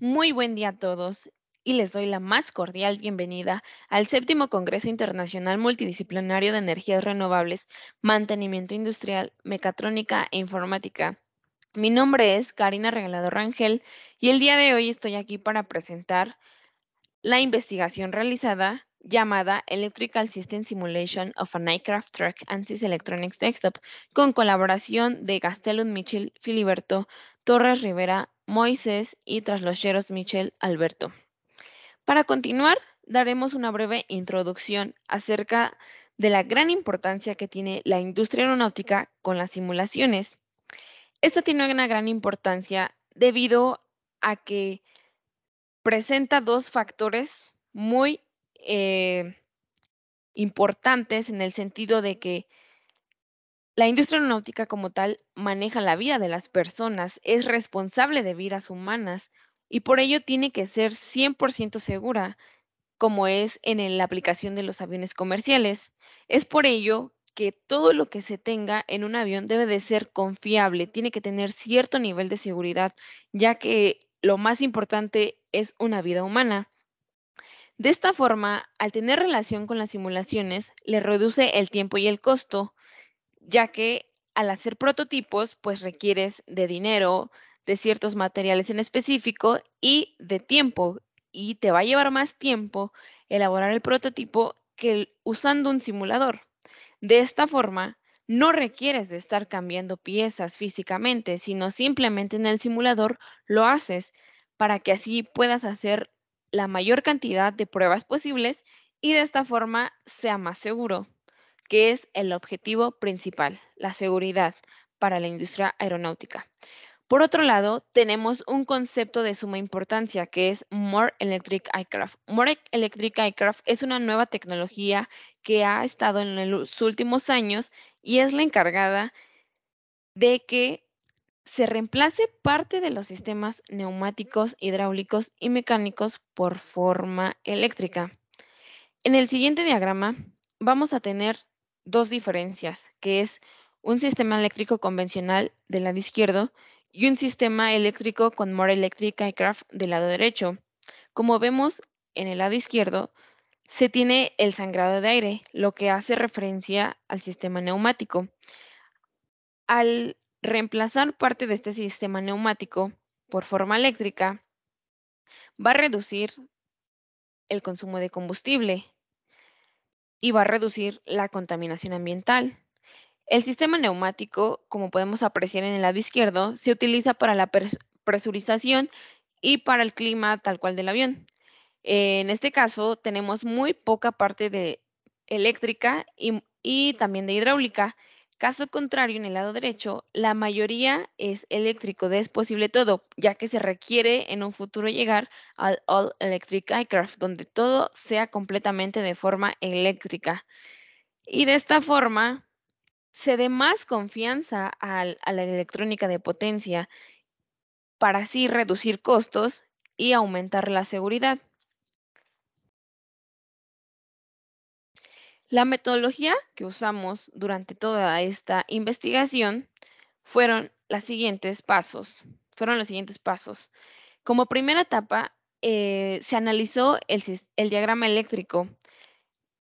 Muy buen día a todos y les doy la más cordial bienvenida al séptimo Congreso Internacional Multidisciplinario de Energías Renovables, Mantenimiento Industrial, Mecatrónica e Informática. Mi nombre es Karina Regalador Rangel y el día de hoy estoy aquí para presentar la investigación realizada llamada Electrical System Simulation of an Aircraft Track Sys Electronics Desktop, con colaboración de Castellón Michel Filiberto, Torres Rivera, Moises y Traslocheros Michel Alberto. Para continuar, daremos una breve introducción acerca de la gran importancia que tiene la industria aeronáutica con las simulaciones. Esta tiene una gran importancia debido a que presenta dos factores muy eh, importantes en el sentido de que la industria aeronáutica como tal maneja la vida de las personas, es responsable de vidas humanas y por ello tiene que ser 100% segura, como es en la aplicación de los aviones comerciales. Es por ello que todo lo que se tenga en un avión debe de ser confiable, tiene que tener cierto nivel de seguridad, ya que lo más importante es una vida humana. De esta forma, al tener relación con las simulaciones, le reduce el tiempo y el costo, ya que al hacer prototipos, pues requieres de dinero, de ciertos materiales en específico y de tiempo. Y te va a llevar más tiempo elaborar el prototipo que usando un simulador. De esta forma, no requieres de estar cambiando piezas físicamente, sino simplemente en el simulador lo haces para que así puedas hacer la mayor cantidad de pruebas posibles y de esta forma sea más seguro, que es el objetivo principal, la seguridad para la industria aeronáutica. Por otro lado, tenemos un concepto de suma importancia que es More Electric Aircraft. More Electric Aircraft es una nueva tecnología que ha estado en los últimos años y es la encargada de que se reemplace parte de los sistemas neumáticos, hidráulicos y mecánicos por forma eléctrica. En el siguiente diagrama vamos a tener dos diferencias, que es un sistema eléctrico convencional del lado izquierdo y un sistema eléctrico con More Electric Aircraft del lado derecho. Como vemos en el lado izquierdo, se tiene el sangrado de aire, lo que hace referencia al sistema neumático. Al Reemplazar parte de este sistema neumático por forma eléctrica va a reducir el consumo de combustible y va a reducir la contaminación ambiental. El sistema neumático, como podemos apreciar en el lado izquierdo, se utiliza para la presurización y para el clima tal cual del avión. Eh, en este caso, tenemos muy poca parte de eléctrica y, y también de hidráulica. Caso contrario, en el lado derecho, la mayoría es eléctrico de es posible todo, ya que se requiere en un futuro llegar al All Electric Aircraft, donde todo sea completamente de forma eléctrica. Y de esta forma, se dé más confianza a la electrónica de potencia para así reducir costos y aumentar la seguridad. La metodología que usamos durante toda esta investigación fueron los siguientes pasos. Fueron los siguientes pasos. Como primera etapa, eh, se analizó el, el diagrama eléctrico.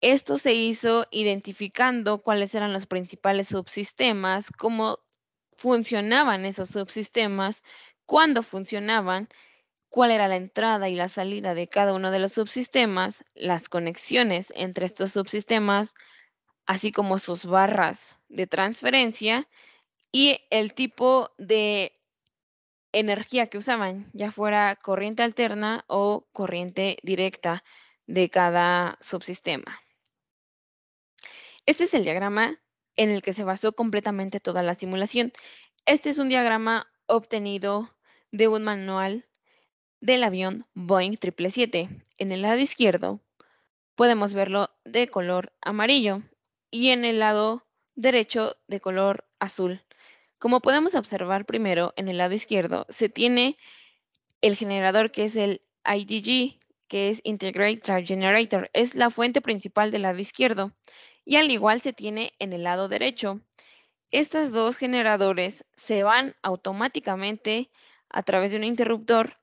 Esto se hizo identificando cuáles eran los principales subsistemas, cómo funcionaban esos subsistemas, cuándo funcionaban cuál era la entrada y la salida de cada uno de los subsistemas, las conexiones entre estos subsistemas, así como sus barras de transferencia y el tipo de energía que usaban, ya fuera corriente alterna o corriente directa de cada subsistema. Este es el diagrama en el que se basó completamente toda la simulación. Este es un diagrama obtenido de un manual del avión Boeing 777. En el lado izquierdo podemos verlo de color amarillo y en el lado derecho de color azul. Como podemos observar primero, en el lado izquierdo se tiene el generador que es el IDG, que es Drive Generator, es la fuente principal del lado izquierdo y al igual se tiene en el lado derecho. Estos dos generadores se van automáticamente a través de un interruptor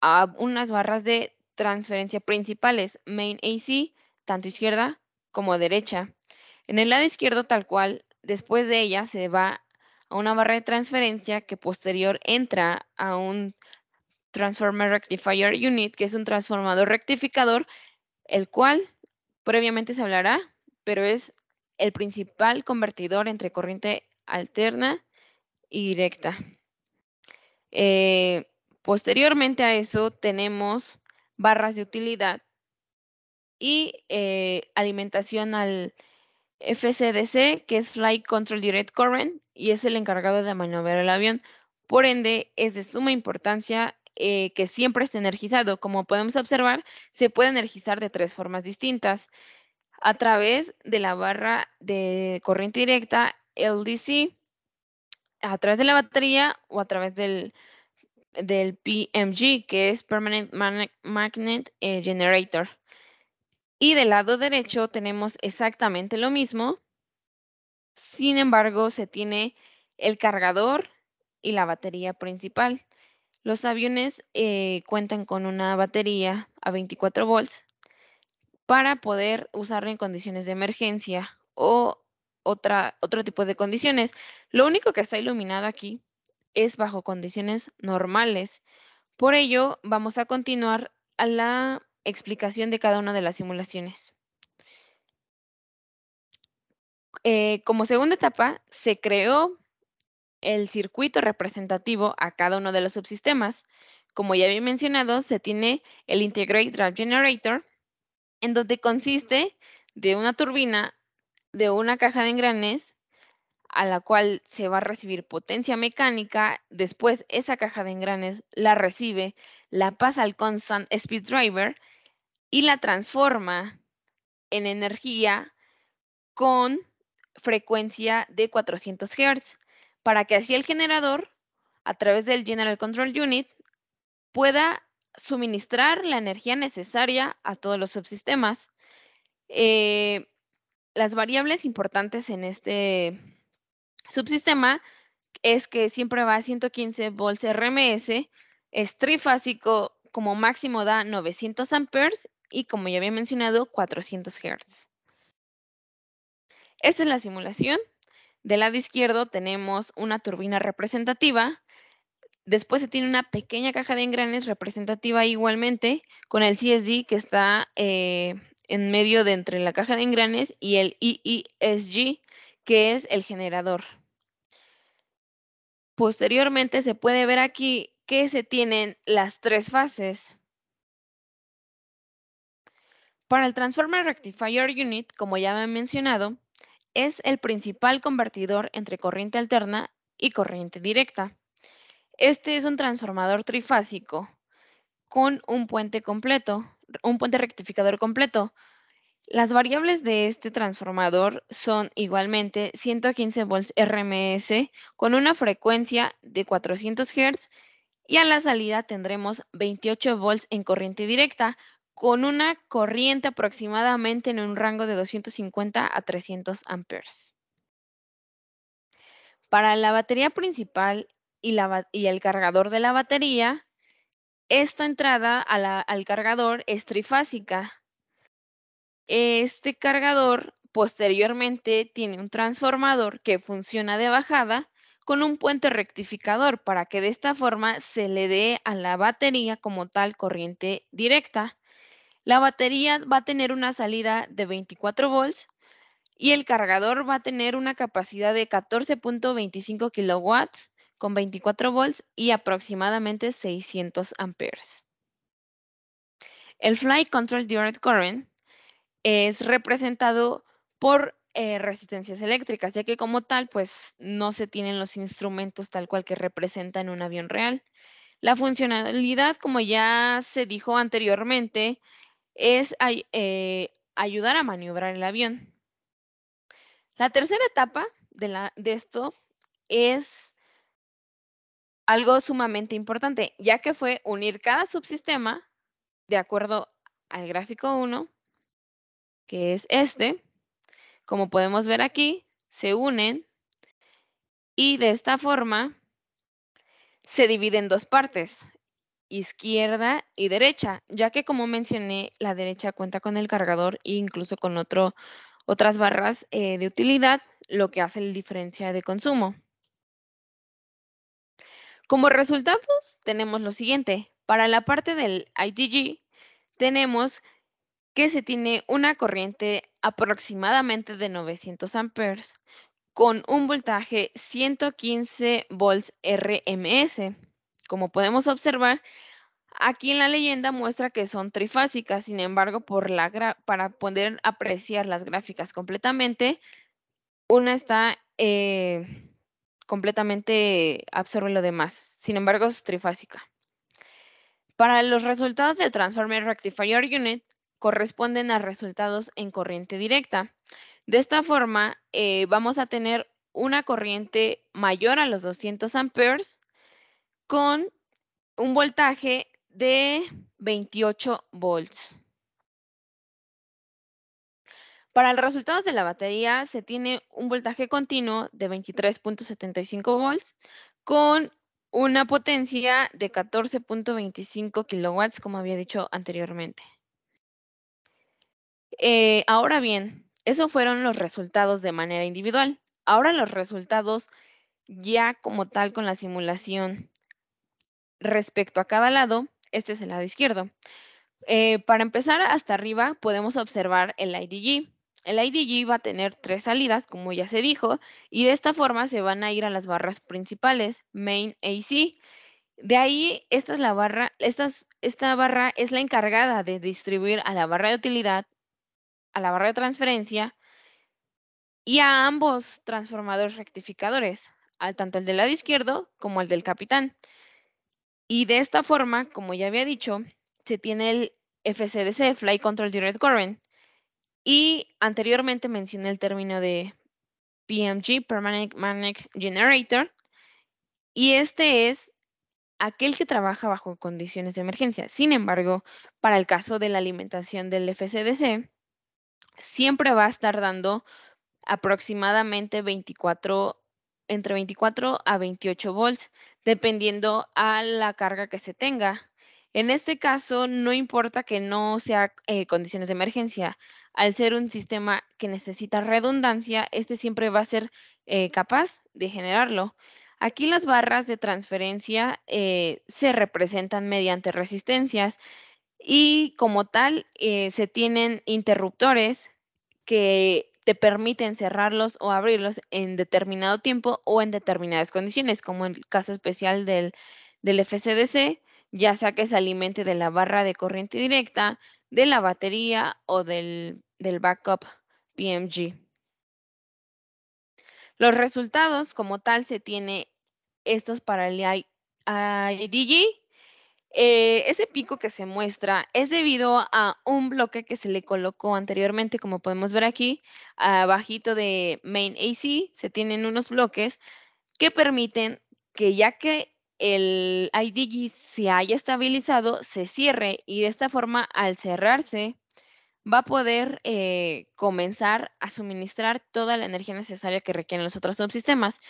a unas barras de transferencia principales, main AC, tanto izquierda como derecha. En el lado izquierdo, tal cual, después de ella se va a una barra de transferencia que posterior entra a un Transformer Rectifier Unit, que es un transformador rectificador, el cual previamente se hablará, pero es el principal convertidor entre corriente alterna y directa. Eh, Posteriormente a eso tenemos barras de utilidad y eh, alimentación al FCDC, que es Flight Control Direct Current, y es el encargado de maniobrar el avión. Por ende, es de suma importancia eh, que siempre esté energizado. Como podemos observar, se puede energizar de tres formas distintas. A través de la barra de corriente directa LDC, a través de la batería o a través del del PMG, que es Permanent Magnet eh, Generator. Y del lado derecho tenemos exactamente lo mismo. Sin embargo, se tiene el cargador y la batería principal. Los aviones eh, cuentan con una batería a 24 volts para poder usarlo en condiciones de emergencia o otra, otro tipo de condiciones. Lo único que está iluminado aquí es bajo condiciones normales. Por ello, vamos a continuar a la explicación de cada una de las simulaciones. Eh, como segunda etapa, se creó el circuito representativo a cada uno de los subsistemas. Como ya había mencionado, se tiene el Integrate Drive Generator, en donde consiste de una turbina, de una caja de engranes, a la cual se va a recibir potencia mecánica, después esa caja de engranes la recibe, la pasa al constant speed driver y la transforma en energía con frecuencia de 400 Hz, para que así el generador, a través del General Control Unit, pueda suministrar la energía necesaria a todos los subsistemas. Eh, las variables importantes en este Subsistema es que siempre va a 115 volts RMS, es trifásico, como máximo da 900 amperes y como ya había mencionado, 400 Hz. Esta es la simulación. Del lado izquierdo tenemos una turbina representativa. Después se tiene una pequeña caja de engranes representativa igualmente con el CSD que está eh, en medio de entre la caja de engranes y el EESG, que es el generador. Posteriormente se puede ver aquí que se tienen las tres fases. Para el Transformer Rectifier Unit, como ya he mencionado, es el principal convertidor entre corriente alterna y corriente directa. Este es un transformador trifásico con un puente completo, un puente rectificador completo, las variables de este transformador son igualmente 115 volts RMS con una frecuencia de 400 Hz y a la salida tendremos 28 volts en corriente directa con una corriente aproximadamente en un rango de 250 a 300 amperes. Para la batería principal y, el cargador de la batería, esta entrada al cargador es trifásica, este cargador posteriormente tiene un transformador que funciona de bajada con un puente rectificador para que de esta forma se le dé a la batería como tal corriente directa. La batería va a tener una salida de 24 volts y el cargador va a tener una capacidad de 14.25 kilowatts con 24 volts y aproximadamente 600 amperes. El Fly Control Direct Current es representado por eh, resistencias eléctricas, ya que como tal, pues no se tienen los instrumentos tal cual que representan un avión real. La funcionalidad, como ya se dijo anteriormente, es eh, ayudar a maniobrar el avión. La tercera etapa de, de esto es algo sumamente importante, ya que fue unir cada subsistema de acuerdo al gráfico 1 que es este. Como podemos ver aquí, se unen y de esta forma se divide en dos partes, izquierda y derecha, ya que como mencioné, la derecha cuenta con el cargador e incluso con otro, otras barras eh, de utilidad, lo que hace la diferencia de consumo. Como resultados, tenemos lo siguiente. Para la parte del ITG, tenemos que se tiene una corriente aproximadamente de 900 amperes con un voltaje 115 volts RMS. Como podemos observar, aquí en la leyenda muestra que son trifásicas, sin embargo, por la para poder apreciar las gráficas completamente, una está eh, completamente absorbe lo demás. Sin embargo, es trifásica. Para los resultados del Transformer Rectifier Unit, corresponden a resultados en corriente directa. De esta forma, eh, vamos a tener una corriente mayor a los 200 amperes con un voltaje de 28 volts. Para los resultados de la batería se tiene un voltaje continuo de 23.75 volts con una potencia de 14.25 kilowatts, como había dicho anteriormente. Eh, ahora bien, esos fueron los resultados de manera individual. Ahora los resultados ya como tal con la simulación respecto a cada lado, este es el lado izquierdo. Eh, para empezar hasta arriba podemos observar el IDG. El IDG va a tener tres salidas, como ya se dijo, y de esta forma se van a ir a las barras principales, Main AC. E de ahí, esta, es la barra, esta barra es la encargada de distribuir a la barra de utilidad a la barra de transferencia y a ambos transformadores rectificadores, al tanto el del lado izquierdo como el del capitán. Y de esta forma, como ya había dicho, se tiene el FCDC, Flight Control Direct Current, y anteriormente mencioné el término de PMG, Permanent Magnetic Generator, y este es aquel que trabaja bajo condiciones de emergencia. Sin embargo, para el caso de la alimentación del FCDC, siempre va a estar dando aproximadamente 24 entre 24 a 28 volts, dependiendo a la carga que se tenga. En este caso, no importa que no sea eh, condiciones de emergencia, al ser un sistema que necesita redundancia, este siempre va a ser eh, capaz de generarlo. Aquí las barras de transferencia eh, se representan mediante resistencias y como tal eh, se tienen interruptores que te permiten cerrarlos o abrirlos en determinado tiempo o en determinadas condiciones, como en el caso especial del, del FCDC, ya sea que se alimente de la barra de corriente directa, de la batería o del, backup PMG. Los resultados como tal se tiene estos para el IDG eh, ese pico que se muestra es debido a un bloque que se le colocó anteriormente, como podemos ver aquí, abajito de main AC, se tienen unos bloques que permiten que ya que el IDG se haya estabilizado, se cierre y de esta forma al cerrarse va a poder eh, comenzar a suministrar toda la energía necesaria que requieren los otros subsistemas.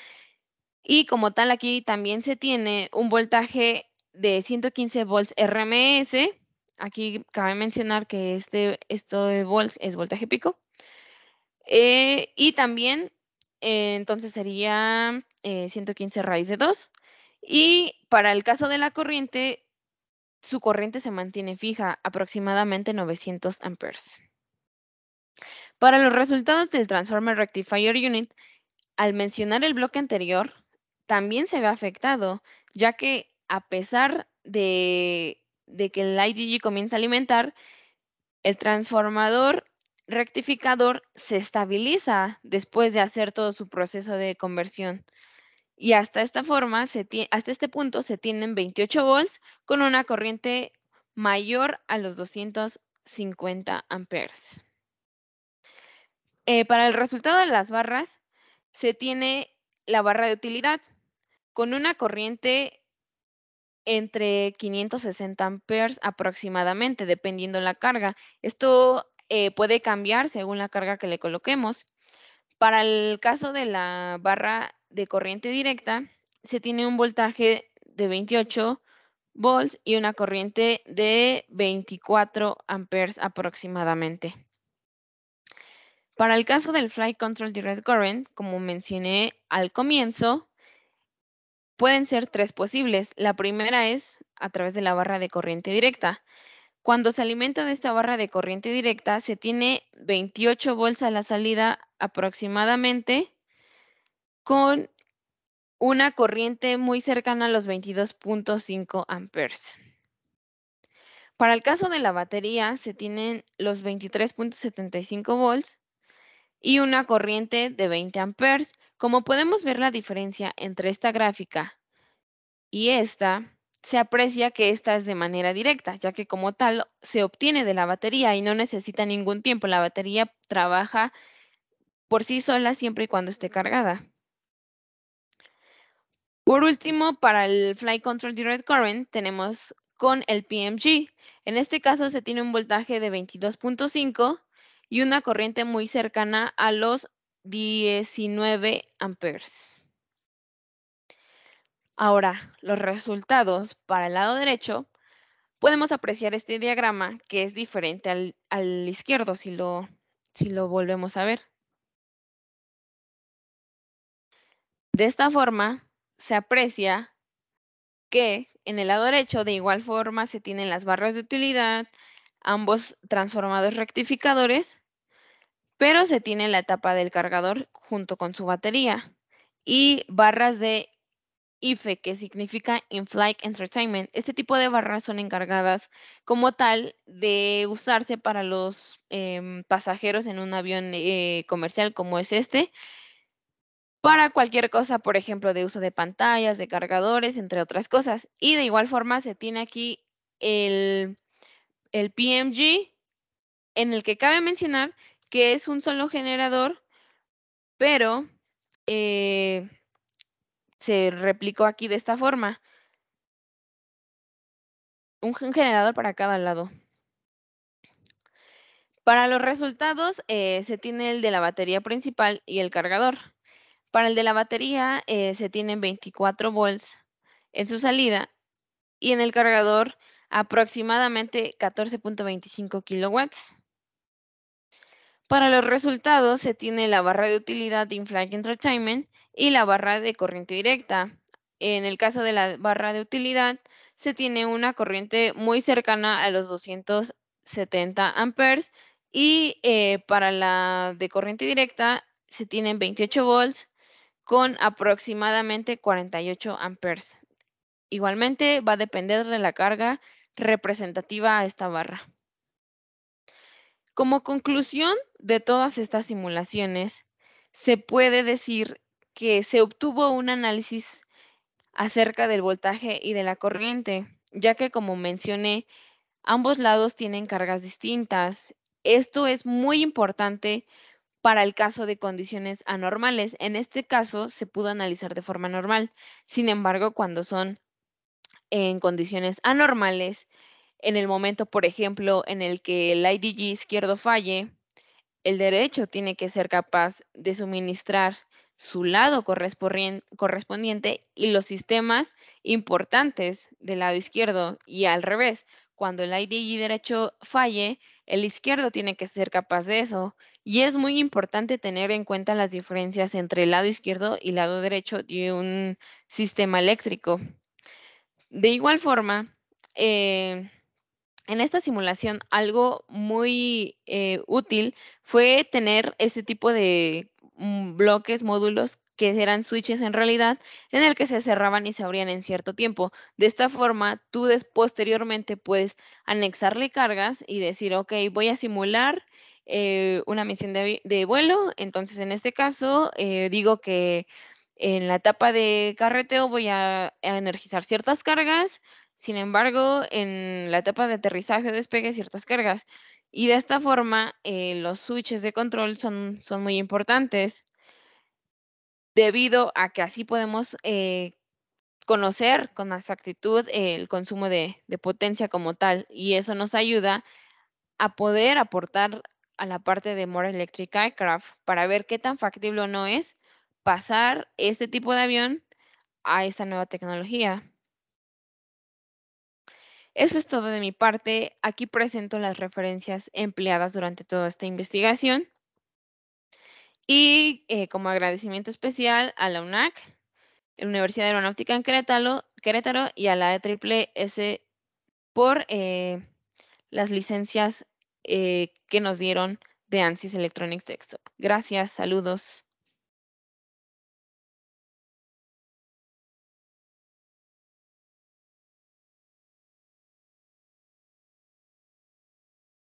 Y como tal aquí también se tiene un voltaje de 115 volts RMS. Aquí cabe mencionar que este, esto de volts es voltaje pico. Eh, y también, eh, entonces sería 115 eh, raíz de 2. Y para el caso de la corriente, su corriente se mantiene fija, aproximadamente 900 amperes. Para los resultados del Transformer Rectifier Unit, al mencionar el bloque anterior, también se ve afectado, ya que a pesar de, que el IDG comienza a alimentar, el transformador rectificador se estabiliza después de hacer todo su proceso de conversión. Y hasta esta forma, hasta este punto se tienen 28 volts con una corriente mayor a los 250 amperes. Eh, para el resultado de las barras, se tiene la barra de utilidad con una corriente entre 560 amperes aproximadamente, dependiendo la carga. Esto eh, puede cambiar según la carga que le coloquemos. Para el caso de la barra de corriente directa, se tiene un voltaje de 28 volts y una corriente de 24 amperes aproximadamente. Para el caso del Flight Control Direct Current, como mencioné al comienzo, Pueden ser tres posibles. La primera es a través de la barra de corriente directa. Cuando se alimenta de esta barra de corriente directa, se tiene 28 volts a la salida aproximadamente con una corriente muy cercana a los 22.5 amperes. Para el caso de la batería, se tienen los 23.75 volts y una corriente de 20 amperes. Como podemos ver la diferencia entre esta gráfica y esta, se aprecia que esta es de manera directa, ya que como tal se obtiene de la batería y no necesita ningún tiempo. La batería trabaja por sí sola siempre y cuando esté cargada. Por último, para el Fly Control Direct Current tenemos con el PMG. En este caso se tiene un voltaje de 22.5 y una corriente muy cercana a los 19 amperes. Ahora, los resultados para el lado derecho, podemos apreciar este diagrama que es diferente al, izquierdo si lo, si lo volvemos a ver. De esta forma, se aprecia que en el lado derecho de igual forma se tienen las barras de utilidad, ambos transformadores rectificadores pero se tiene la tapa del cargador junto con su batería y barras de IFE, que significa In-Flight Entertainment. Este tipo de barras son encargadas como tal de usarse para los em, pasajeros en un avión eh, comercial como es este, para cualquier cosa, por ejemplo, de uso de pantallas, de cargadores, entre otras cosas. Y de igual forma se tiene aquí el PMG, en el que cabe mencionar que es un solo generador, pero eh, se replicó aquí de esta forma. Un generador para cada lado. Para los resultados eh, se tiene el de la batería principal y el cargador. Para el de la batería eh, se tienen 24 volts en su salida y en el cargador aproximadamente 14.25 kilowatts. Para los resultados se tiene la barra de utilidad de Inflight Entertainment y la barra de corriente directa. En el caso de la barra de utilidad, se tiene una corriente muy cercana a los 270 amperes y eh, para la de corriente directa se tienen 28 volts con aproximadamente 48 amperes. Igualmente va a depender de la carga representativa a esta barra. Como conclusión de todas estas simulaciones, se puede decir que se obtuvo un análisis acerca del voltaje y de la corriente, ya que como mencioné, ambos lados tienen cargas distintas. Esto es muy importante para el caso de condiciones anormales. En este caso se pudo analizar de forma normal. Sin embargo, cuando son en condiciones anormales, en el momento, por ejemplo, en el que el IDG izquierdo falle, el derecho tiene que ser capaz de suministrar su lado correspondiente y los sistemas importantes del lado izquierdo y al revés. Cuando el IDG derecho falle, el izquierdo tiene que ser capaz de eso. Y es muy importante tener en cuenta las diferencias entre el lado izquierdo y el lado derecho de un sistema eléctrico. De igual forma, eh, en esta simulación algo muy eh, útil fue tener este tipo de mm, bloques, módulos que eran switches en realidad, en el que se cerraban y se abrían en cierto tiempo. De esta forma, tú posteriormente puedes anexarle cargas y decir, ok, voy a simular eh, una misión de, vuelo. Entonces, en este caso, eh, digo que en la etapa de carreteo voy a energizar ciertas cargas, sin embargo, en la etapa de aterrizaje despegue ciertas cargas. Y de esta forma, eh, los switches de control son, muy importantes debido a que así podemos eh, conocer con exactitud el consumo de, de potencia como tal. Y eso nos ayuda a poder aportar a la parte de More Electric Aircraft para ver qué tan factible o no es pasar este tipo de avión a esta nueva tecnología. Eso es todo de mi parte. Aquí presento las referencias empleadas durante toda esta investigación. Y eh, como agradecimiento especial a la UNAC, la Universidad Aeronáutica en Querétaro, y a la ESS por eh, las licencias eh, que nos dieron de ANSYS Electronics Desktop. Gracias, saludos.